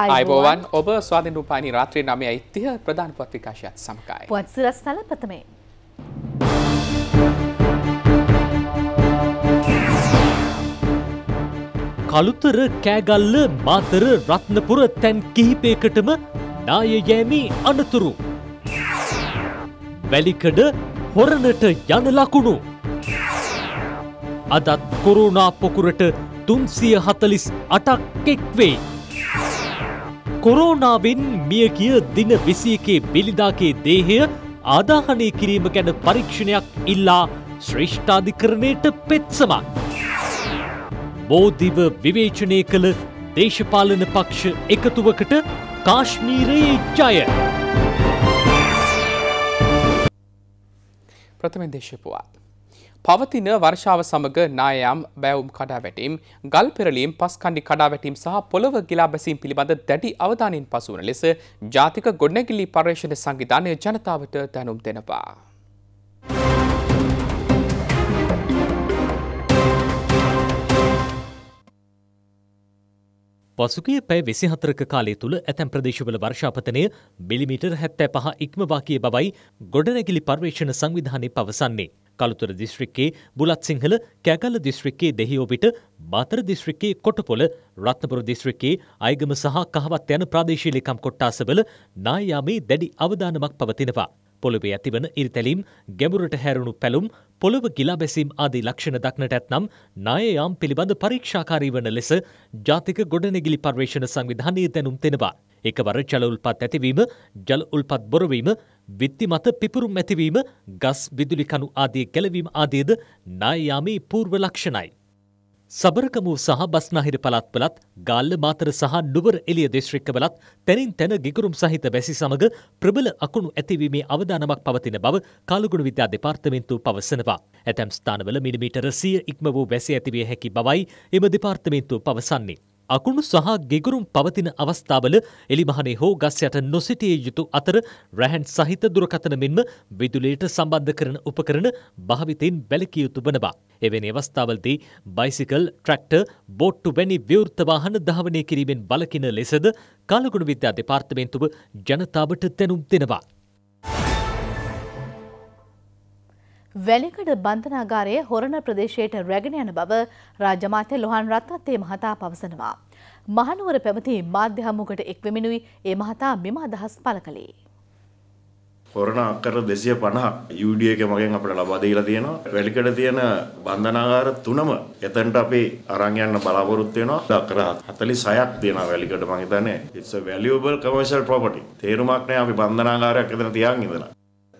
අයිබෝවන් ඔබ ස්වාධින් රූපානි රාත්‍රී නමය යිතිහ ප්‍රධාන පත් විකාශයත් සමකයි. පුවත් සිරස්ථල ප්‍රථමේ. කළුතර කෑගල්ල මාතර රත්නපුර තැන් කිහිපයකටම නාය යෑමී අනතුරු. වැලිකඩ හොරණට යන ලකුණු. අදත් කොරුණා පොකුරට තුන්සිය හතලිස් අටක් එෙක්වෙයි. කොරෝනාවෙන් මියගිය දින විසියකේ බෙලිදාගේ දේහය ආදාහනය කිරීම ගැන පරීක්ෂණයක් ඉල්ලා ශ්‍රේෂ්ඨාධිකරණයට පෙත්සමක්. බෝධිව විවේචනය කළ දේශපාලන පක්ෂ එකතුවකට කාශ්මීරයේ ජය. ප්‍රථම දේශපුවා. පවතින වර්ෂාව සමග නායම් බැවුම් කඩාවැටීම් ගල් පෙරලීම් පස්කණ්ඩි කඩාවැටීම් සහ පොළොව ගිලා බැසීම් පිළිබඳ දැඩි අවධානයෙන් පසුවන ලෙස ජාතික ගොඩනැගිලි පර්යේෂණ සංවිධානය ජනතාවට දැනුම් දෙනවා. පසුගේ පැය වෙසි හතරක කාලය තුළ ඇතැම් ප්‍රදේශවල වර්ෂාපතනය මිලිමිටර් හැත්තෑ පහ ඉක්මවා කිය බවයි ගොඩනැගිලි පර්වේෂණ සංවිධානය පවසන්නේ. කළුතර දිස්ත්‍රික්කයේ බුලත් සිංහල කෑගල්ල දිස්ත්‍රික්කයේ දෙහිඔබිට බතර දිස්ත්‍රික්කයේ කොටපොළ රත්නපුර දිස්ත්‍රික්කයේ අයගම සහ කහවත් යන ප්‍රාදේශීය ලේකම් කොට්ටාසවල නායාමේ දැඩි අවධානමක් පවතිනවා. පොළොවේ ඇතිවන ඉරිතැලීම් ගැඹුරට හැරුණු පැලුම් පොළොව ගිලා බැසීම් ආදී ලක්ෂණ දක්නට ඇත්නම් නායයාම් පිළිබඳ පරීක්ෂාකාරී වන ලෙස ජාතික ගොඩනැගිලි පර්වේෂණ සංවිධානය දැනුම් දෙෙනවා. එකවර ජල උල්පත් ඇතිවීම ජල උල්පත් බොරවීම විත්ති මත පිපුරුම් ඇතිවීම ගස් විදුලිකණු ආදී ගැලවීම ආදීද නායයාමී පූර්ව ලක්ෂණයි. සබරකමු සහ බස්නාහිර පළත්වලත් ගාල්ල මාතර සහ නුවර එළිය දිස්ත්‍රික්කවලත් තැනින් තැන ගිගුරුම් සහිත වැසි සමග ප්‍රබල අකුණු ඇතිවීමේ අවදානමක් පවතින බව කාලගුණ විද්‍යා දෙපාර්තමේන්තුව පවසනවා. ඇතැම් ස්ථානවල මිලිමීටර සිය ඉක්ම වූ වැසි ඇතිවිය හැකි බවයි එම දෙපාර්තමේන්තුව පවසන්නේ. අකුණු සහ ගෙගුරුම් පවතින අවස්ථාවල එලිමහනේ හෝ ගස් යට නොසිටිය යුතු අතර රැහැන් සහිත දුරකථන මෙන්ම විදුලියට සම්බන්ධ කරන උපකරණ භාවිතයෙන් බැලකිය යුතු වනවා. එවැනි අවස්ථාවලදී බයිසිකල්, ට්‍රැක්ටර්, බෝට්ටු වැනි ව්‍යවෘත වාහන ධාවනය කිරීමෙන් වළකින ලෙසද කාලගුණ විද්‍යා දෙපාර්තමේන්තුව ජනතාවට දැනුම් දෙනවා. වැලිකඩ බන්ධනාගාරයේ හොරණ ප්‍රදේශයට රැගෙන යන බව රාජ්‍යමාත්‍ය ලොහන් රත්නත්තේ මහතා පවසනවා. මහනුවර පැමති මාධ්‍ය හමුවකට එක්වෙමිනුයි ඒ මහතා මෙම අදහස් පළ කළේ. හොරණ අක්කර දෙසිය පණහක් යුඩිය එක මගෙන් අපට ලබා දීලා තියෙනවා වැලිකඩ තියෙන බන්ධනාගාර තුනම එතනට අපි අරන් යන්න බලාපොරොත්තු වෙනවා අක්කර 46ක් තියෙනවා වැලිකඩ මං හිතන්නේ it's a valuable commercial property තේරුමක් නැහැ අපි බන්ධනාගාරයක් එතන තියන් ඉඳලා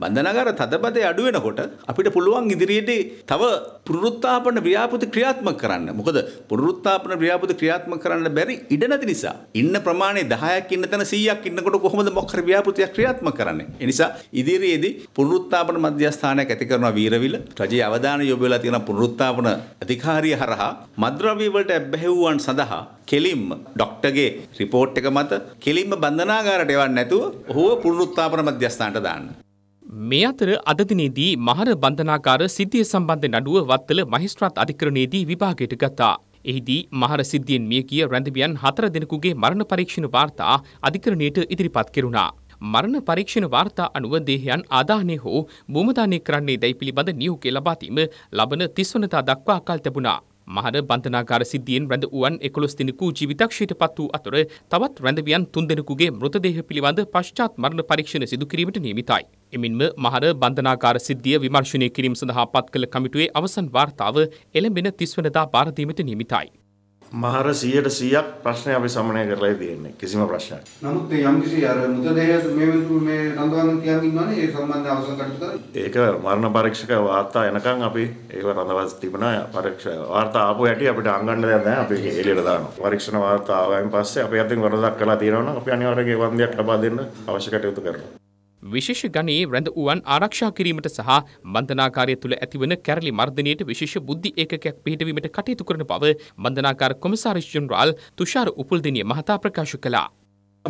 බන්ධනාගාර තදබදේ අඩු වෙනකොට අපිට පුළුවන් ඉදිරියේදී තව පුනරුත්ථාපන ව්‍යාපෘති ක්‍රියාත්මක කරන්න. මොකද පුනරුත්ථාපන ව්‍යාපෘති ක්‍රියාත්මක කරන්න බැරි ඉඩ නැති නිසා. ඉන්න ප්‍රමාණය 10ක් ඉන්න තැන 100ක් ඉන්නකොට කොහොමද මොකක් හරි ව්‍යාපෘතියක් ක්‍රියාත්මක කරන්නේ? ඒ නිසා ඉදිරියේදී පුනරුත්ථාපන මධ්‍යස්ථානයක් ඇති කරන වීරවිල රජයේ අවධානය යොමු වෙලා තියෙන පුනරුත්ථාපන අධිකාරිය හරහා මද්ද්‍රව්‍ය වලට ඇබ්බැහිවුවන් සඳහා කෙලින්ම ඩොක්ටර්ගේ රිපෝට් එක මත කෙලින්ම බන්ධනාගාරට එවන්නේ නැතුව ඔහුව පුනරුත්ථාපන මධ්‍යස්ථානට දාන්න. මේ අතර අද දිනේදී මහර බන්ධනාකාර සිද්ධිය සම්බන්ධ නඩුව වත්තල මහේස්ත්‍රාත් අධිකරණයේදී විභාගයට ගත්තා. එහිදී මහර සිද්ධියෙන් මිය ගිය රැඳවියන් හතර දෙනෙකුගේ මරණ පරීක්ෂණ වාර්තා අධිකරණයට ඉදිරිපත් කෙරුණා. මරණ පරීක්ෂණ වාර්තා අනුව දේහයන් ආදාහනය හෝ බූමදානය කරන්නේ දැයි පිළිබඳ නියෝගය ලබාදීම ලබන තිස්වනතා දක්වා අකල් තැබුණා. මහර බන්ධනාකාර සිද්ධියෙන් රැඳ වුවන් එකොළොස් දෙනෙකු ජීවිතක්ෂයට පත් වූ අතර තවත් රැඳවියන් තුන් දෙනෙකුගේ මෘතදේහ පිළිබඳ පශ්චාත් මරණ පරීක්ෂණ සිදු කිරීමට නියමිතයි. එමින්ම මහර බන්ධනාකාර සිද්ධිය විමර්ශනය කිරීම සඳහා පත් කළ කමිටුවේ අවසන් වාර්තාව එළඹෙන තිස්වනදා පාරදීමට නිමිතයි. මහර 100%ක් ප්‍රශ්නේ අපි සමනය කරලා තියෙන්නේ කිසිම ප්‍රශ්නයක්. නමුත් මේ යම්කිසි අර මුදදේය මේ මේ රඳවන්න තියන් ඉන්නවනේ ඒ සම්බන්ධ අවසන් කටයුතු කරලා. ඒක මරණ පරීක්ෂක වාර්තා එනකන් අපි ඒක රඳවස් තිබුණා පරීක්ෂා වාර්තා ආපු හැටි අපිට අංගන්න දෙයක් නැහැ අපි එළියට දානවා. පරීක්ෂණ වාර්තා ආවයින් පස්සේ අපි අතින් වරදක් කරලා තියෙනවා නම් අපි අනිවාර්යයෙන් වන්දියක් ලබා දෙන්න අවශ්‍ය කටයුතු කරනවා. විශේෂ ගණයේ රැඳ වුවන් ආරක්ෂා කිරීමට සහ බන්ධනාකාරය තුළ ඇතිවන කැරලි මර්ධනයට විශේෂ බුද්ධි ඒකකයක් පිහිටවීමට කටයුතු කරන බව බන්ධනාකාර කොමසාරිස් ජෙනරාල් තුෂාර උපුල්දිනිය මහතා ප්‍රකාශ කළා.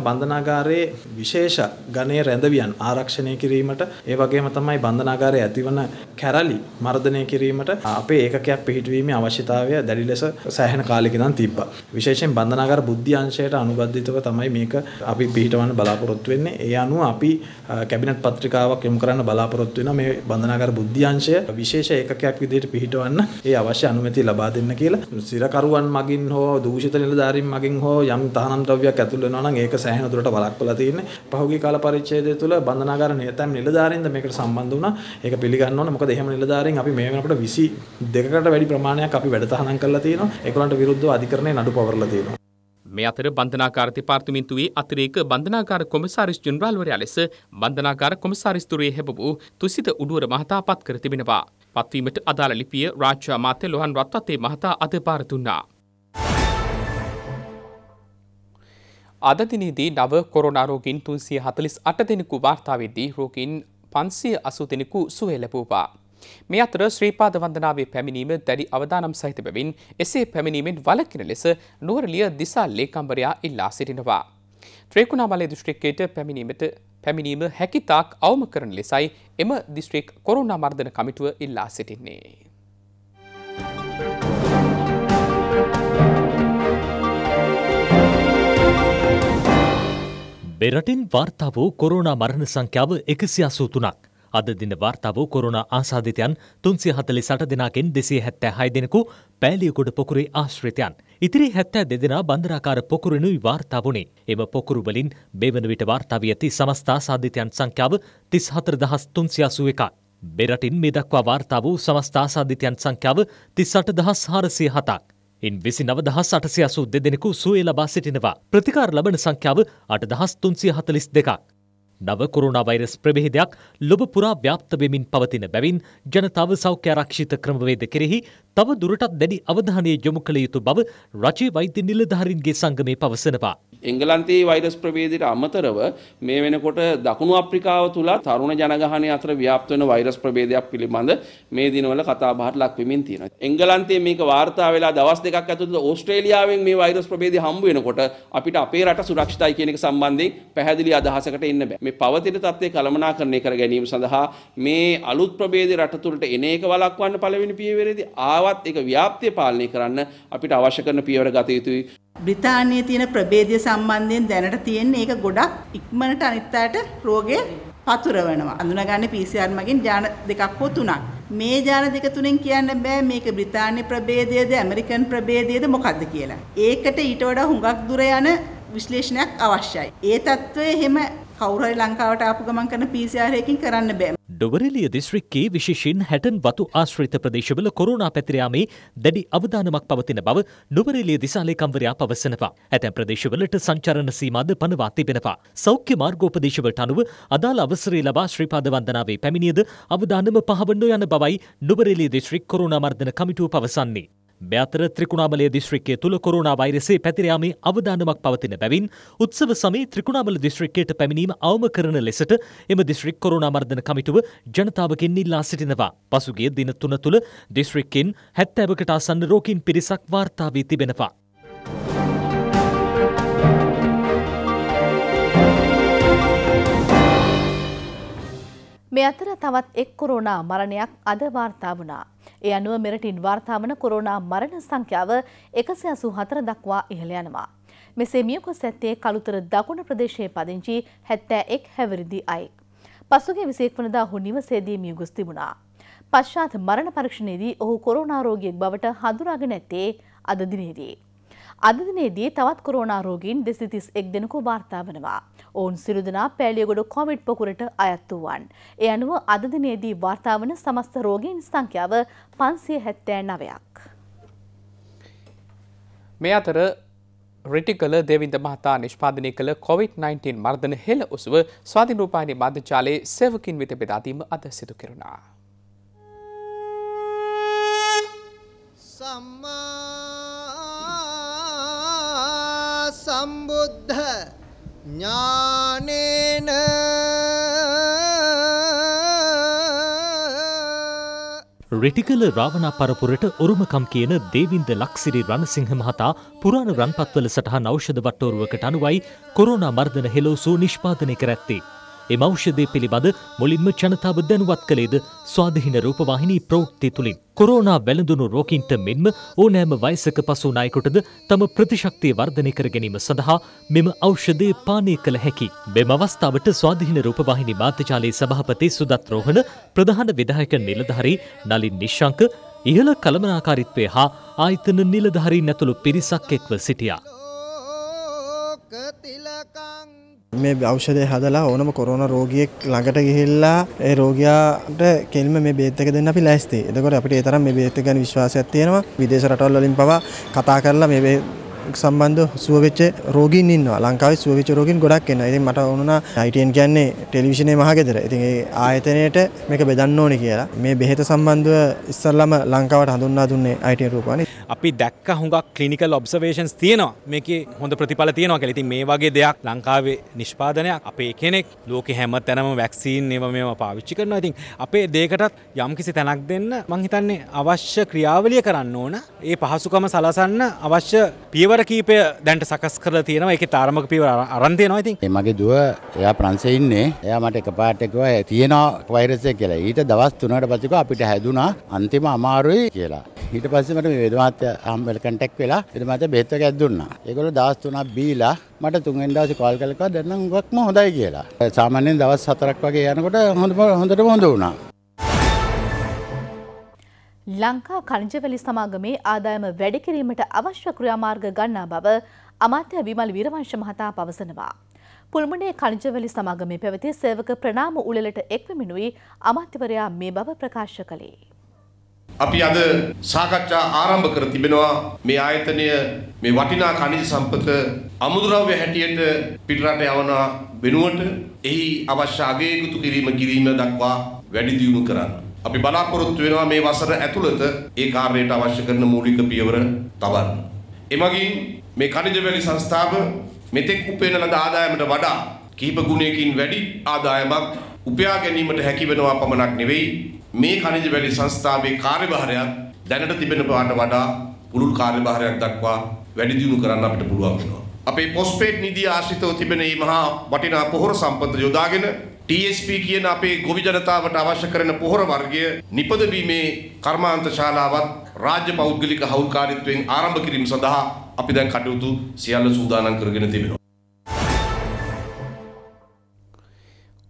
බන්ධනාගාරයේ විශේෂ ගණයේ රැඳවියන් ආරක්ෂණය කිරීමට ඒ වගේම තමයි බන්ධනාගාරයේ ඇතිවන කැරලි මර්ධනය කිරීමට අපේ ඒකකයක් පිහිටුවීමේ අවශ්‍යතාවය දැඩි ලෙස සෑහෙන කාලෙක ඉඳන් තිබ්බා. විශේෂයෙන් බන්ධනාගාර බුද්ධ්‍යංශයට අනුබද්ධිතව තමයි මේක අපි පිහිටවන්න බලාපොරොත්තු වෙන්නේ. ඒ අනුව අපි කැබිනට් පත්‍රිකාවක් යොමු කරන්න බලාපොරොත්තු වෙනවා මේ බන්ධනාගාර බුද්ධ්‍යංශය විශේෂ ඒකකයක් විදිහට පිහිටවන්න ඒ අවශ්‍ය අනුමැතිය ලබා දෙන්න කියලා. සිරකරුවන් මගින් හෝ දූෂිත නිලධාරීන් මගින් හෝ යම් තහනම් ද්‍රව්‍යයක් ඇතුළු වෙනවා නම් ඒක සෑහෙන දුරට වළක්වලා තියෙන්නේ. පහුගිය කාල පරිච්ඡේදය තුළ බන්ධනාගාර නියතම් නිලධාරීන්ද මේකට සම්බන්ධ වුණා. ඒක පිළිගන්න ඕනේ. මොකද එහෙම නිලධාරීන් අපි මේ වෙනකොට 22කට වැඩි ප්‍රමාණයක් අපි වැඩසටහනම් කරලා තියෙනවා. ඒගොල්ලන්ට විරුද්ධව අධිකරණය නඩු පවරලා තියෙනවා. මේ අතර බන්ධනාකාර දෙපාර්තමේන්තුවේ අතිරේක බන්ධනාකාර කොමසාරිස් ජෙනරාල්වරයා ලෙස බන්ධනාකාර කොමසාරිස්තුරේ හැබපු තුසිත උඩුවර මහතා පත් කර තිබෙනවා. පත්වීමට අදාළ ලිපිය රාජ්‍ය අමාත්‍ය ලොහන් රත්වත්තේ මහතා අද පාර දුන්නා. අද දිනේදී නව කොරෝනා රෝගීන් 348 දෙනෙකු වාර්තා වෙද්දී රෝගීන් 580 දෙනෙකු සුවය ලැබුවා. මේ අතර ශ්‍රීපාද වන්දනාවේ පැමිණීම දැඩි අවදානම් සහිත බැවින් එසේ පැමිණීමෙන් වළකින ලෙස නුවරළිය දිසා ලේකම්වරයා ඉල්ලා සිටිනවා. ත්‍රිකුණාමලේ දිස්ත්‍රික්කයට පැමිණීමට පැමිණීම හැකිතාක් අවම කරන ලෙසයි එම දිස්ත්‍රික් කොරෝනා මර්ධන කමිටුව ඉල්ලා සිටින්නේ. එරටින් වාර්තා වූ කොරුණා මරණ සංඛ්‍යාව එකසි අසූතුනක්. අද දින වාර්තා වූ කොරුණා ආසාධිතයන් තුන්සිය හතලි සට දෙනාකෙන් දෙසේ හැත්තෑ හය දෙනෙකු පෑලියකොඩ පොකුරේ ආශ්‍රිතයන්. ඉතිරි හැත්තෑ දෙදෙනා බන්ධරාකාර පොකුරනුයි වාර්තාාවනේ එම පොකුරුවලින් බේවන විට වාර්තාාව ඇති සමස්ථා සාධිතයන් සංඛ්‍යාව තිස් හතර දහස් තුන්සියාසුව එකක්. බෙරටින් මේ දක්වා වාර්තා වූ සමස්ථා සාධිතයන් සංඛ්‍යාව තිස්සට දහස් හාරසිය හතක්. ඉන් විසි නව දහස් අටසි අසු දෙදෙනෙකු සුවේ ලබා සිටිනවා. ප්‍රතිකාර ලබන සංඛ්‍යාව අට දහස් තුන්සිය හතලිස් දෙකක්. නව කොරුණා වෛරස් ප්‍රභේදයක් ලොබ පුරා ව්‍යාප්ත වෙමින් පවතින බැවින් ජනතාව සෞඛ්‍ය ආරක්ෂිත ක්‍රමවේද කෙරෙහි තව දුරටත් දැඩි අවධානය යොමු කළ යුතු බව රජයේ වෛද්‍ය නිලධාරීන්ගේ සංගමේ පවසනවා. එංගලන්තයේ වෛරස් ප්‍රවේදයට අමතරව මේ වෙනකොට දකුණු අප්‍රිකාව තුල තරුණ ජනගහනය අතර ව්‍යාප්ත වෙන වෛරස් ප්‍රවේදයක් පිළිබඳ මේ දිනවල කතාබහට ලක් වෙමින් තියෙනවා. එංගලන්තයේ මේක වාර්තා වෙලා දවස් දෙකක් ඇතුළත ඕස්ට්‍රේලියාවෙන් මේ වෛරස් ප්‍රවේදය හම්බ වෙනකොට අපිට අපේ රට සුරක්ෂිතයි කියන එක සම්බන්ධයෙන් පැහැදිලි අදහසකට එන්න බෑ. මේ පවතින තත්ත්වය කළමනාකරණය කර ගැනීම සඳහා මේ අලුත් ප්‍රවේද රට තුළට එන එක වළක්වන්න පළවෙනි පියවරේදී ආව කවදාවත් ඒක ව්‍යාප්තිය පාලනය කරන්න අපිට අවශ්‍ය කරන පියවර ගත යුතුයි. බ්‍රිතාන්‍යයේ තියෙන ප්‍රභේදය සම්බන්ධයෙන් දැනට තියෙන්නේ ඒක ගොඩක් ඉක්මනට අනිත් අයට රෝගය පතුරවනවා. අඳුනගන්නේ PCR මගින් ඥාන දෙකක් හෝ තුනක්. මේ ඥාන දෙක තුනෙන් කියන්න බෑ මේක බ්‍රිතාන්‍ය ප්‍රභේදයේද ඇමරිකන් ප්‍රභේදයේද මොකද්ද කියලා. ඒකට ඊට වඩා හුඟක් දුර යන විශ්ලේෂණයක් අවශ්‍යයි. ඒ తত্ত্বය එහෙම කවුරුහරි ලංකාවට ආපු ගමන් කරන PCR එකකින් කරන්න බෑ. ඩොවරෙලිය දිස්ත්‍රික්කයේ විශේෂයෙන් හැටන් වතු ආශ්‍රිත ප්‍රදේශවල කොරෝනා පැතිරයාමේ දැඩි අවධානමක් පවතින බව ඩොවරෙලිය දිසාලේකම්වරයා පවසනවා. ඇතැම් ප්‍රදේශවලට සංචරණ සීමාද පනවා තිබෙනවා. සෞඛ්‍ය මාර්ගෝපදේශවලට අනුව අදාළ අවසරය ලබා ශ්‍රීපාද වන්දනාවේ පැමිණියද අවධානම පහවන්න යන බවයි නුවරෙලිය දිස්ත්‍රික් කොරෝනා මර්ධන කමිටුව පවසන්නේ. මෙතර ත්‍රිකුණාමලය දිස්ත්‍රික්කය තුළ කොරුණා වෛරසේ පැතිරයාමේ අවධානමක් පවතින බැවින් උත්සව සමයේ ත්‍රිකුණාමල දිස්ත්‍රික්කයට පැමිණීම අවම කරන ලෙසට එම දිස්ත්‍රික් කොරුණා මර්ධන කමිටුව ජනතාවකින් ඉල්ලා සිටිනවා. පසුගිය දින තුන තුළ දිස්ත්‍රික්කෙන් හැත්තෑවකට ආසන්න රෝගීන් පිරිසක් වාර්තා වී තිබෙනවා. මේ අතර තවත් එක් කොරෝනා මරණයක් අද වාර්තා වුණා. ඒ අනුව මෙරටින් වාර්තා වන කොරෝනා මරණ සංඛ්‍යාව 184 දක්වා ඉහළ යනවා. මෙසේ මියකොස් ඇත්තේ කළුතර දකුණු ප්‍රදේශයේ පදිංචි 71 හැවිරිදි අයෙක්. පසුගිය 21 වනදා ඔහු නිවසේදී මියගොස් තිබුණා. පශ්චාත් මරණ පරීක්ෂණයේදී ඔහු කොරෝනා රෝගියෙක් බවට හඳුනාගෙන ඇත්තේ අද දිනේදී. අදදිනේදී තවත් කොරෝනා රෝගීන් දෙසි තිස් එක් දෙනෙකු වාර්තා වනවා. ඔවුන් සිරුදනා පෑලියගොඩ කොමිට් පොකුරට අයත් වූවන්. ඒ අනුව අදදිනේදී වාර්තාාවන සමස්ත රෝගීන් සංඛ්‍යාව පන්සිය හැත්තෑ නවයක්. මේ අතර රිටිකල දෙවින්ද මහතා නිෂ්පාදනය කළ COොVID-19 මර්ධන හෙළ උසුව ස්වාධිනූපානි මධ්‍යචාලයේ සෙවකින් විත බෙදාදීම අද සිදු කෙරුණා. සම්මා සම්බුද්ධ ඥානේන රිටිකල රාවනා පරපුරට උරුමකම් කියන දේවින්ද ලක්සිරි රණසිංහ මහතා පුරාණ රන්පත්වල සටහන් ඖෂධ වට්ටෝරුවකට අනුවයි කොරෝනා මර්ධන හෙලෝසු නිෂ්පාදනය කර ඇත්තේ. එම ඖෂධය පිළිබඳ මුලින්ම ජනතාව දැනුවත් කළේද ස්වාධීන රූපවාහිනී ප්‍රවෘත්ති තුළින්. කොරෝනා වැළඳුණු රෝකින්ට මෙන්ම ඕනෑම වයසක පසු නායකොටද තම ප්‍රතිශක්තිය වර්ධනය කර ගැනීම සඳහා මෙම ඖෂධය පානය කළ හැකි. මෙම අවස්ථාවට ස්වාධීන රූපවාහිනී මාත්‍යජාලයේ සභාපති සුදත් රෝහණ ප්‍රධාන විධායක නිලධාරී නලින් නිශ්ශංක ඉහළ කළමනාකාරිත්වය හා ආයතන නිලධාරීන් ඇතුළු පිරිසක් එක්ව සිටියා. තිලකං මේ ෞෂධය හදලා ඕනම කොරෝන රෝගියෙක් ළඟට ගිහිල්ලා ඒ රෝගයාට කෙල්ම මේ බේත් එක දෙන්න අපි ලෑස්ති. එතකොට අපිට ඒ තරම් මේ බේත් ගැන විශ්වාසයක් තියෙනවා. විදේශ රටවල් වලින් පවා කතා කරලා මේ සම්බන්ධ සුවවෙච්ච රෝගින් ඉන්නවා ලංකාවේ සුවවිච රෝගින් ගොඩක් එනවා. ඉතින් මට වුණා ITN කියන්නේ ටෙලිවිෂනේ මහගෙදර. ඉතින් ඒ ආයතනයට මේක බෙදන්න ඕනේ කියලා. මේ බෙහෙත සම්බන්ධව ඉස්සල්ලාම ලංකාවට හඳුන්වා දුන්නේ ITN රූපවාහිනිය. අපි දැක්ක හුඟක් ක්ලිනිකල් ඔබ්සර්වේෂන්ස් තියෙනවා. මේකේ හොඳ ප්‍රතිඵල තියෙනවා කියලා. ඉතින් මේ වගේ දෙයක් ලංකාවේ නිෂ්පාදනයක් අපේ කෙනෙක් ලෝකේ හැම තැනම වැක්සීන් ඒව මේව පාවිච්චි කරනවා. ඉතින් අපේ දෙයකටත් යම්කිසි තැනක් දෙන්න මං හිතන්නේ අවශ්‍ය ක්‍රියාවලිය කරන්න ඕන. ඒ පහසුකම සලසන්න අවශ්‍ය පියවර පියවර කීපය දැන්ට සකස් කර තියෙනවා එක තාරමක පිවර අරන්දය නොයිති මගේ දුව එයා ප්‍රන්සේ ඉන්නේ එයා මට එක පාටකව තියෙනවා වෛරසය කියලා ඊට දවස් තුනට පසික අපිට හැදුනා අන්තිම අමාරුයි කියලා ඊට පස්සමට වේදමාත්‍ය හම්බෙල කටෙක් වෙලා එදමත බෙත්තක ඇදදුන්න එකකොල දස්තුනක් බීලා මට තුන්ෙන්දස කල් කලක දෙන්න ගක්ම හොඳයි කියලා සාමාන්‍යෙන් දවස් සතරක් වගේ යනකොට හොඳ හොඳට හොඳ වුණා ලංකා කරංජවැලි සමාගමේ ආදායම වැඩිකිරීමට අවශ්‍ය ක්‍රියාමාර්ග ගන්නා බව අමාත්‍ය විමල් වීරවංශ මහතා පවසනවා. පුල්මුණේ කරංජවැලි සමාගමේ පැවති සේවක ප්‍රනාම උළෙලට එක්වමිනුයි අමාත්‍යවරයා මේ බව ප්‍රකාශ කළේ. අපි අද සාකච්ඡා ආරම්භ කර තිබෙනවා මේ ආයතනය මේ වටිනා කනිජ සම්පත අමුද්‍රව්‍ය හැටියට පිටරට යවන වෙනුවට එහි අවශ්‍ය අගයකුතු කිරීම කිරීම දක්වා වැඩි දියුණු කරන්න. අපි බලාපොරොත්තු වෙනවා මේ වසර ඇතුළත ඒ කාර්යයට අවශ්‍ය කරන මූලික පියවර තබන්න. එමගින් මේ කනිජ වැලි සංස්ථාව මෙතෙක් උපයන ලද ආදායමට වඩා කිහිප ගුණයකින් වැඩි ආදායමක් උපයා ගැනීමට හැකි වෙනවා පමණක් නෙවෙයි මේ කනිජ වැලි සංස්ථාවේ කාර්යභාරයත් දැනට තිබෙන බවට වඩා පුළුල් කාර්යභාරයක් දක්වා වැඩි දියුණු කරන්න අපිට පුළුවන් වෙනවා. අපේ පොස්පේට් නිධිය ආශ්‍රිතව තිබෙන මේ මහා වටිනා පොහොර සම්පත යොදාගෙන TSP කියන අපේ ගොවි ජනතාවට අවශ්‍ය කරන පොහොර වර්ගය නිපදවීමේ කර්මාන්ත ශාලාවත් රාජ්‍ය පෞද්ගලික හවුල්කාරීත්වයෙන් ආරම්භ කිරීම සඳහා අපි දැන් කටයුතු සියල්ල සූදානම් කරගෙන තිබෙනවා.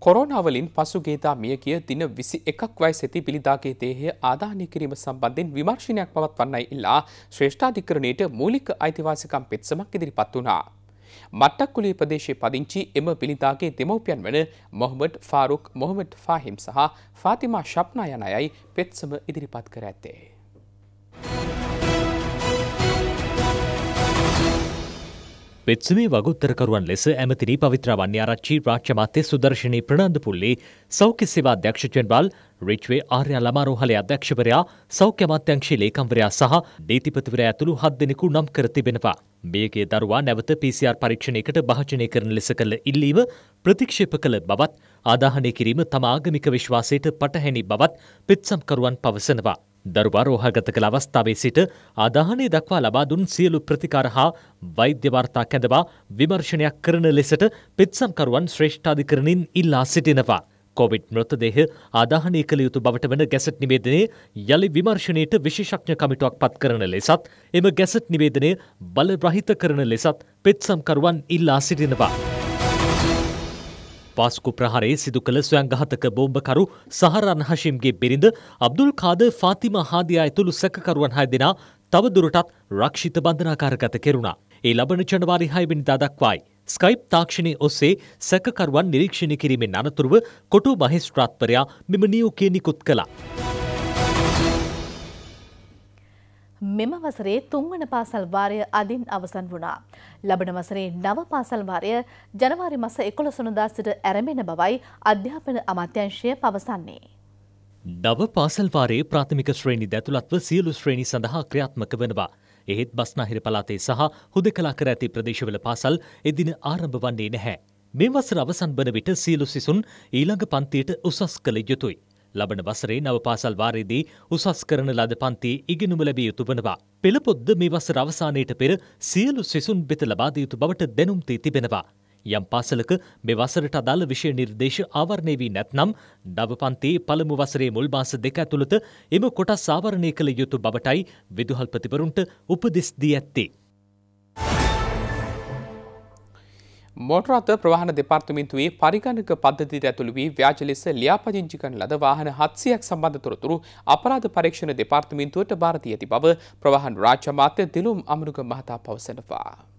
කොරෝනාවලින් පසුගේදා මිය කිය දින විසි එකක් වයි සෙති පිළිදාගේ දේහය ආධානය කිරීම සම්බන්ධෙන් විමර්ශනයක් පවත් වන්නයි ඉල්ලා ශ්‍රේෂ්ඨාධිකරණයට මූලික අයිතිවාසිකම් පෙත්සමක් ඉදිරිපත් වනා. මට්ටක්කුලේ ප්‍රදේශයේ පදිංචි එම පිළිතාගේ දෙමව්පියන් වන මොහමඩ් ෆාරුක් මොහමඩ් ෆාහිම් සහ ෆාතිමා ශප්නා යන අයයි පෙත්සම ඉදිරිපත් කර ඇත්තේ. පෙත්සුමේ වගුත්තරකරුවන් ලෙස ඇමතිනී පවිත්‍රවන්නේ ආරච්චි රාජ්‍ය මාත්‍ය සුදර්ශනී ප්‍රනාන්දුපුල්ලි සෞඛ්‍ය සේවා අධ්‍යක්ෂ ජෙනරාල් රිච්වේ ආර්ය ලමාරෝහලේ අධ්‍යක්ෂවරයා සෞඛ්‍ය අමාත්‍යංශයේ ලේකම්වරයා සහ දීතිපතිවරයා ඇතුළු හත් දෙනෙකු නම් කර තිබෙනවා. මේගේ දරුවා නැවත PCR පරීක්ෂණයකට භාජනය කරන ලෙස කළ ඉල්ලීම ප්‍රතික්ෂේප කළ බවත් ආදාහනය කිරීම තම ආගමික විශ්වාසයට පටහැනි බවත් පෙත්සම්කරුවන් පවසනවා. දරුවා රෝහගත කළ අවස්ථාවේ සිට අදහනය දක්වා ලබා දුන් සියලු ප්‍රතිකාර හා වෛද්‍යවාර්තා කැඳවා විමර්ශනයක් කරන ලෙසට පිත්සම්කරුවන් ශ්‍රේෂ්ඨාධිකරණින් ඉල්ලා සිටිනවා. කොවිඩ් මෘතදේහ ආදාහනය කළ යුතු බවට වන ගැසට් නිවේදනය යළි විමර්ශනයට විශේෂඥ කමිටුවක් පත් කරන ලෙසත් එම ගැසට් නිවේදනය බලරහිත කරන ලෙසත් පෙත්සම්කරුවන් ඉල්ලා සිටිනවා. පාස්කු ප්‍රහාරයේ සිදු කළ ස්වයංඝාතක බෝම්බකරු සහරන් හෂිම්ගේ බිරිඳ අබ්දුල් කාදර් ෆාතිමා හාදියා ඇතුළු සැකකරුවන් හය දෙනා තවදුරටත් රක්ෂිත බන්ධනාකාරගත කෙරුණා. ඒ ලබන ජනවාරි 6 වෙනිදා දක්වායි. ස්කයිප් තාක්ෂණය ඔස්සේ සැකකරුවන් නිරීක්ෂණය කිරීමෙන් අනතුරුව කොටු මහේස්ත්‍රාත්වරයා මෙම නියෝගය නිකුත් කළා. මෙම වසරේ තුන්වන පාසල් වාරය අදින් අවසන් වුණා. ලබන වසරේ නව පාසල් වාරය ජනවාරි මස 11 වෙනිදා සිට ඇරඹෙන බවයි අධ්‍යාපන අමාත්‍යාංශය පවසන්නේ. නව පාසල් වාරයේ ප්‍රාථමික ශ්‍රේණි දැතුළත්ව සියලු ශ්‍රේණි සඳහා ක්‍රියාත්මක වෙනවා. එහෙත් බස්නාහිර පළාතේ සහ හුදකලා කර ඇති ප්‍රදේශවල පාසල් එදින ආරම්භ වන්නේ නැහැ. මේ වසර අවසන් වන විට සියලු සිසුන් ඊළඟ පන්තියට උසස් කළ යුතුයි. ලබන වසරේ නව පාසල් වාරයේදී උසස් කරන ලද පන්ති ඉගෙනුම ලැබිය යුතු වනවා. පෙළපොද්ද මේ වසර අවසානයට පෙර සියලු සිසුන් වෙත ලබා දිය යුතු බවට දැනුම් දී තිබෙනවා. යම් පාසලක මේ වසරට අදාළ විෂය නිර්දේශ ආවරණය වී නැත්නම් නව පන්තියේ පළමු වසරේ මුල් මාස දෙක ඇතුළත එම කොටස් ආවරණය කළ යුතු බවටයි විදුහල්පතිවරුන්ට උපදෙස් දී ඇත්තේ. මොටරත ප්‍රවාහන දෙපාර්තමින්තුවේ පරිගණක පද්ධතිට ඇතුළු වී ව්‍යාජ ලෙස ලියාපදිංචි කරන ලද වාහන හත්සියක් සම්බන්ධ තොරතුරු අපරාධ පරීක්ෂණ දෙපාර්තමින්තුවට භාරතී ඇති බව ප්‍රවාහන් රාජ්‍ය මාත්‍ය දිලුම් අමරුග මහතා පවසනවා.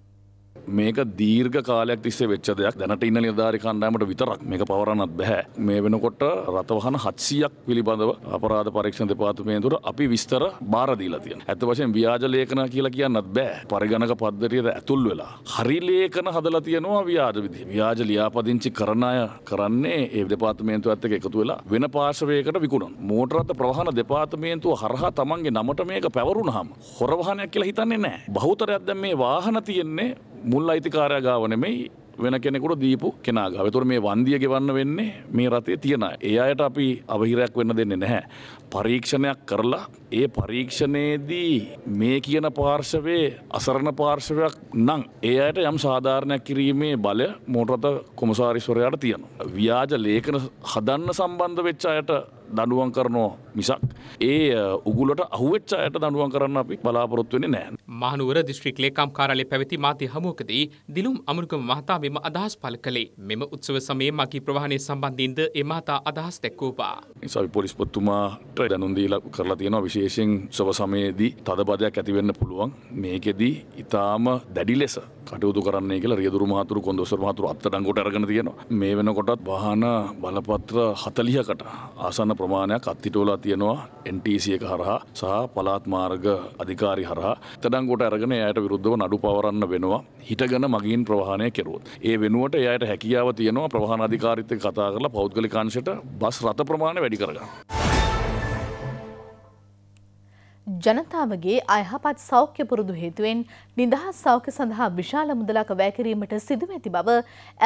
මේක දීර්ඝ කාලයක් තිස්සේ වෙච්ච දෙයක් දැනට ඉන්න නිර්ධාරි කණ්ඩායමට විතරක් මේක පවරන්නත් බෑ මේ වෙනකොට රථවහන 700ක් පිළිබඳව අපරාධ පරීක්ෂණ දෙපාර්තමේන්තුවට අපි විස්තර බාර දීලා තියෙනවා ඇත්ත වශයෙන් ව්‍යාජ ලේඛන කියලා කියන්නත් බෑ පරිගණක පද්ධතියට ඇතුල් වෙලා හරි ලේඛන හදලා තියෙනවා ව්‍යාජ විදිහේ ව්‍යාජ ලියාපදිංචි කරන අය කරන්නේ ඒ දෙපාර්තමේන්තුවත් එක්ක එකතු වෙලා වෙන පාර්ශවයකට විකුණන මෝටර රථ ප්‍රවාහන දෙපාර්තමේන්තුව හරහා තමන්ගේ නමට මේක පැවරුණාම හොර වාහනයක් කියලා හිතන්නේ නැහැ බහුතරයක් දැන් මේ වාහන තියෙන්නේ මුල් අයිතිකාරය ගාව නෙමෙයි වෙන කෙනෙකුට දීපු කෙනා ගාව. ඒතර මේ වන්දිය ගෙවන්න වෙන්නේ මේ රතේ තියන ඒ අයට අපි අවහිරයක් වෙන්න දෙන්නේ නැහැ. පරීක්ෂණයක් කරලා ඒ පරීක්ෂණයේදී මේ කියන පාර්ශවයේ අසරණ පාර්ශවයක් නම් ඒ අයට යම් සාධාරණයක් කිරීමේ බලය මෝටරත කොමසාරිස්වරයාට තියෙනවා. ව්‍යාජ ලේඛන හදන්න සම්බන්ධ වෙච්ච අයට දඩුවන් කරනවා මිසක් ඒ උගුලට අහුවච්ච අයට දඩුවන් කරන්න අපි බලාපොරොත්වෙන නෑ මහනුවර දිස්ත්‍රික් ලේකම් කාරලය පැවති මාතය හමුවකදී දිලුම් අමරුගම මහතා මෙම අදහස් පල කළේ මෙම උත්සව සමයේ මකී ප්‍රවාහණය සම්බන්ධීන්ද එමතා අදහස් දැක්කෝපා නිසාවි පොලිස්පොත්තුමාට දැනුන්දීල කරලා තියෙනවා විශේෂෙන් සව සමයේදී තදබදයක් ඇතිවෙන්න පුළුවන් මේකෙදී ඉතාම දැඩි ලෙස කටයුතු කරන්නේ කියලා රියදුරු මහතුරු කොන්දොස්වර මහතුරු අත්තඩංගුවට අරගෙන තියෙනවා මේ වෙනකොටත් වාහන බලපත්‍ර 40කට ආසන්න ප්‍රමාණ ප්‍රමාණයක් අත්තිටෝලා තියෙනවා NTC එක හරහා සහ පලාත් මාර්ග අධිකාරි හරහා තඩංගොට අරගෙන යට විරුද්ධව නඩු පවරන්න වෙනවා හිටගන මගින් ප්‍රවාහණය කෙරුවොත්. ඒ වෙනුවට එයට හැකියාව තියෙනවා ප්‍රවාහණ අධිකාරිත්‍ය කතා කරලා පෞද්ගලිකාංශයට බස් රථ ප්‍රමාණය වැඩි කරගන්න. ජනතාවගේ අයහපත් සෞඛ්‍ය පුරුදු හේතුවෙන් නිදහස් සෞඛ්‍ය සඳහා විශාල මුදලක් වැය කිරීමට සිදුව ඇති බව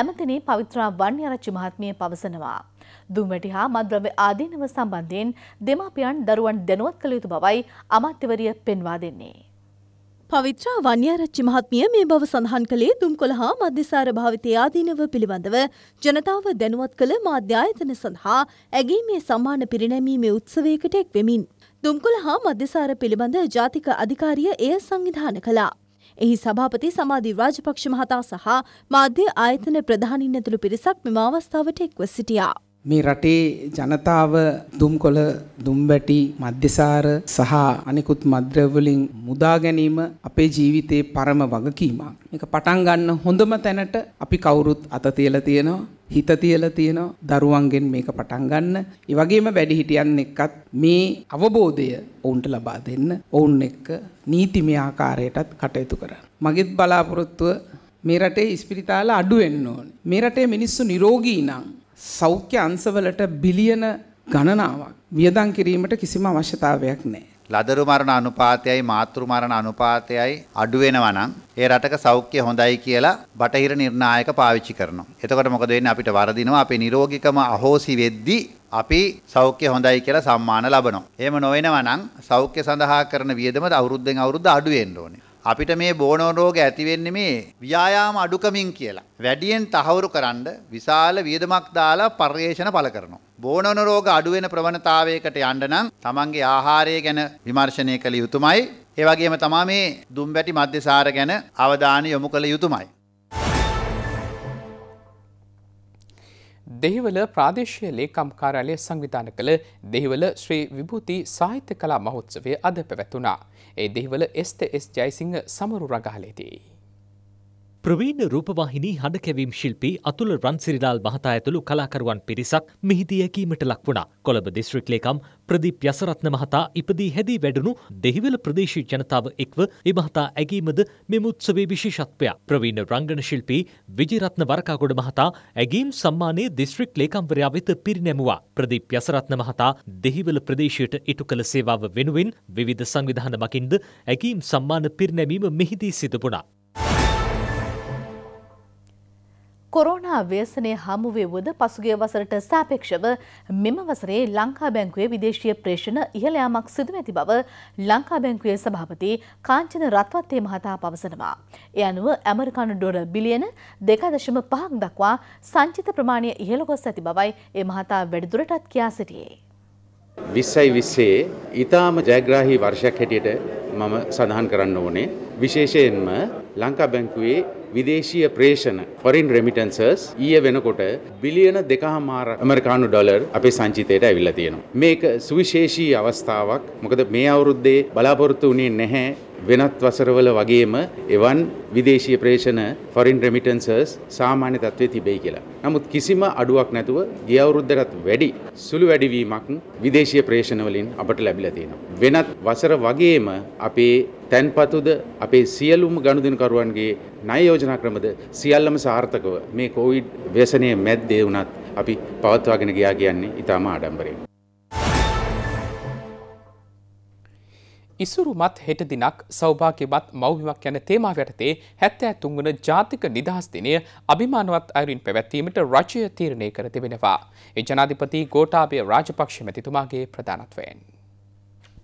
ඇමතිනි පවිත්‍රා වන්‍යරච්චි මහත්මිය පවසනවා. දුම්වැටි හා මද්‍රව්‍ය ආදීනව සම්බන්ධයෙන් දෙමාපියන් දරුවන් දැනුවත් කළ යුතු බවයි අමාත්‍යවරිය පෙන්වා දෙන්නේ. පවිත්‍රා වන්‍යාරච්චි මහත්මිය මේ බව සඳහන් කළේ දුම්කොළ හා මධ්‍යසාර භාවිතය ආදීනව පිළිබඳව ජනතාව දැනුවත් කළ මාධ්‍ය ආයතන සඳහා ඇගේ මේ සම්මාන පිරිනැමීමේ උත්සවයකට එක් වෙමින් දුම්කොළ හා මධ්‍යසාර පිළිබඳ ජාතික අධිකාරිය එය සංවිධාන කළා. එහි සභාපති සමාධී රාජපක්ෂ මහතා සහ මාධ්‍ය ආයතන ප්‍රධානින් ඇතුළු පිරිසක් මෙම අවස්ථාවට එක්ව සිටියා. මේ රටේ ජනතාව දුම්කොළ දුම්බැටි මධ්‍යසාර සහ අනිකුත් මද්‍රවලින් මුදා ගැනීම අපේ ජීවිතේ පරම වගකීමක්. මේක පටන් ගන්න හොඳම තැනට අපි කවුරුත් අත තියලා තියෙනවා. හිත තියලා තියෙනවා. දරුවන්ගෙන් මේක පටන් ගන්න. ඒ වගේම වැඩිහිටියන් එක්කත් මේ අවබෝධය ඔවුන්ට ලබා දෙන්න. ඔවුන් එක්ක නීතිමය ආකාරයටත් කටයුතු කරන්න. මගෙත් බලාපොරොත්තුව මේ රටේ ඉස්පිරිතාල අඩු වෙන්න ඕනේ. මේ රටේ මිනිස්සු නිරෝගී නම් සෞඛ්‍ය අංශවලට බිලියන ගණනාවක් වියදම් කිරීමට කිසිම අවශ්‍යතාවයක් නැහැ. ලදරු මරණ අනුපාතයයි මාතෘ මරණ අනුපාතයයි අඩු වෙනවා නම් ඒ රටක සෞඛ්‍ය හොඳයි කියලා බටහිර නිර්ණායක පාවිච්චි කරනවා. එතකොට මොකද වෙන්නේ අපිට වරදිනවා අපේ නිරෝගිකම අහෝසි වෙද්දී අපි සෞඛ්‍ය හොඳයි කියලා සම්මාන ලබනවා. එහෙම නොවෙනවා නම් සෞඛ්‍ය සඳහා කරන වියදමද අවුරුද්දෙන් අවුරුද්ද අඩු වෙන්න ඕනේ. අපිට මේ බෝනෝ රෝග ඇති වෙන්නේ මේ ව්‍යායාම අඩුකමින් කියලා. වැඩියෙන් තහවුරු කරන්න විශාල වියදමක් දාලා පර්යේෂණ පළ කරනවා. බෝනෝන රෝග අඩු වෙන ප්‍රවණතාවයකට යන්න නම් තමන්ගේ ආහාරය ගැන විමර්ශනය කළ යුතුමයි. ඒ වගේම තමයි මේ දුම්බැටි මධ්‍යසාර ගැන අවධානය යොමු කළ යුතුමයි. දෙහිවල ප්‍රාදේශය ලේකම් කාරාලය සංවිධාන කළ දෙහිවල ශ්‍රී විභූති සාහිත්‍ය කලා මහොත්සවය අද පැවැත්වනා. ඒ දෙහිවල ස්ත එස් ජයිසිංහ සමරු රගාලේදී. ප්‍රවීණ රූපවාහිනී හඬ කැවීම් ශිල්පී අතුල රන්සිරිලාල් මහතා ඇතුළු කලාකරුවන් පිරිසක් මිහිදී ඇකීමට ලක් වුණා. කොළඹ දිස්ත්‍රික් ලේකම් ප්‍රදීප් යසරත්න මහතා ඉපදී හැදී වැඩුණු දෙහිවල ප්‍රදේශීය ජනතාව එක්ව ඒ මහතා ඇගීමද මෙම උත්සවයේ විශේෂත්වයක්. ප්‍රවීණ රංගන ශිල්පී විජයරත්න වරකාගොඩ මහතා ඇගීම් සම්මානයේ දිස්ත්‍රික් ලේකම්වරයා වෙත පිරිනැමුවා. ප්‍රදීප් යසරත්න මහතා දෙහිවල ප්‍රදේශයට ඉටු කළ සේවාව වෙනුවෙන් විවිධ සංවිධාන මකින්ද ඇගීම් සම්මාන පිරිනැමීම මෙහිදී සිදු වුණා. කොරෝනා ව්‍යසනය හමුවේ වුවද පසුගේ වසරට සාපේක්ෂව මෙම වසරේ ලංකා බැංකුවේ විදේශීය ප්‍රේෂණ ඉහළයාමක් සිදු ඇති බව ලංකා බැංකුවේ සභාපති කාංචන රත්වත්තේ මහතා පවසනවා. එ අනුව ඇමරිකානු ඩොර බිලියන දෙකදශම පහක් දක්වා සංචිත ප්‍රමාණය ඉහළ ගොස් ඇති බවයි ඒ මහතා වැඩිදුරටත් කියා සිටියේ. විස්සයි විස්සේ ඉතාම ජයග්‍රාහි වර්ෂයක් හැටියට මම සඳහන් කරන්න ඕනේ. විශේෂයෙන්ම ලංකා බැංකුවේ විදේශීය ප්‍රේෂණ ෆොරින් රෙමිටන්සර්ස් ඊය වෙනකොට බිලියන දෙකහමාර ඇමරිකානු ඩොලර් අපේ සංචිතයට ඇවිල්ලා තියෙනවා. මේක සුවිශේෂී අවස්ථාවක්. මොකද මේ අවුරුද්දේ බලාපොරොත්තු වුණේ නැහැ වෙනත් වසරවල වගේම එවන් විදේශීය ප්‍රේෂණ ෆොරින් රෙමිටන්සර්ස් සාමාන්‍ය තත්ත්වයේ තිබෙයි කියලා. නමුත් කිසිම අඩුවක් නැතුව ගිය අවුරුද්දටත් වැඩි සුළු වැඩිවීමක් විදේශීය ප්‍රේෂණ වලින් අපට ලැබිලා තියෙනවා. වෙනත් වසර වගේම අපේ තැන්පතුද අපේ සියලුම ගනුදෙනුකරුවන්ගේ ණය යෝජනා ක්‍රමද සියල්ලම සාර්ථකව මේ කොවිඩ් ව්‍යසනයේ මැද්දේ වුණත් අපි පවත්වාගෙන ගියා කියන්නේ ඊටාම ආඩම්බරයෙන්. ඉසුරුමත් හෙට දිනක් සෞභාග්‍යමත් මව්විමක් යන තේමාව යටතේ 73 වන ජාතික නිදහස් දිනය අභිමානවත් අයුරින් පැවැත්වීමට රජය තීරණය කර තිබෙනවා. ඒ ජනාධිපති ගෝඨාභය රාජපක්ෂ මැතිතුමාගේ ප්‍රධානත්වයෙන්.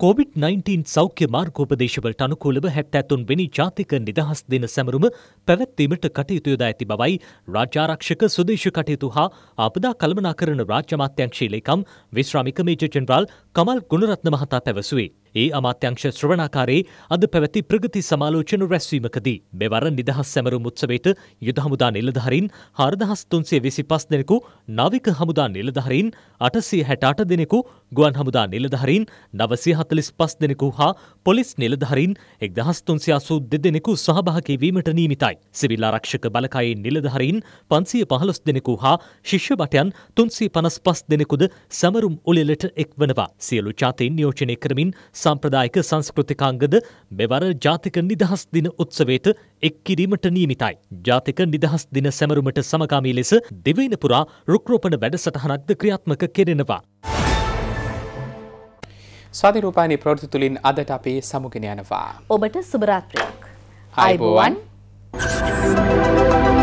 COVID-19 සෞඛ්‍ය මාර්ගෝපදේශවලට අනුකූලව 73 වෙනි ජාතික නිදහස් දින සැමරුම පැවැත්වීමට කටයුතු යොදා ඇති බවයි රාජ්‍යාරක්ෂක සුදේශ කටයුතු හා ආපදා කළමනාකරන රාජ්‍ය අමාත්‍යාංශී ලේකම් විශ්‍රාමික මේජර් ජෙනරාල් කමල් ගුණරත්න මහතා පැවසුවේ. ඒ අමාත්‍යංශ ශ්‍රවණාකාරයේ අද පැවැති ප්‍රගති සමාලෝචන රැස්වීමකදී මෙවර නිදහස් සැමරුම් උත්සවයට යුද හමුදා නිලධාරීන් 4325 දෙනෙකු, නාවික හමුදා නිලධාරීන් 868 දෙනෙකු, ගුවන් හමුදා නිලධාරීන් 945 දෙනෙකු හා පොලිස් නිලධාරීන් 1382 දෙනෙකු සහභාගී වීමට නියමිතයි. සිවිල් ආරක්ෂක බලකායේ නිලධාරීන් 515 දෙනෙකු හා ශිෂ්‍ය භටයන් 355 දෙනෙකුද සැමරුම් උළෙලට එක්වනවා. සියලු ජාතීන් නියෝජනය කරමින් සම්ප්‍රදායික සංස්කෘතිකාංගද මෙවර ජාතික නිදහස් දින උත්සවයට එක් කිරීමට නියමිතයි. ජාතික නිදහස් දින සැමරුමට සමකාමී ලෙස දෙවයින පුරා රුක්රෝපණ වැඩසටහනක්ද ක්‍රියාත්මක කෙරෙනවා. ස්වාධිරූපානි ප්‍රවෘති තුළින් අදට අපේ සමුගෙන යනවා. ඔබට සුභරාත්‍රයක්. අයිබෝවන්. Thank you.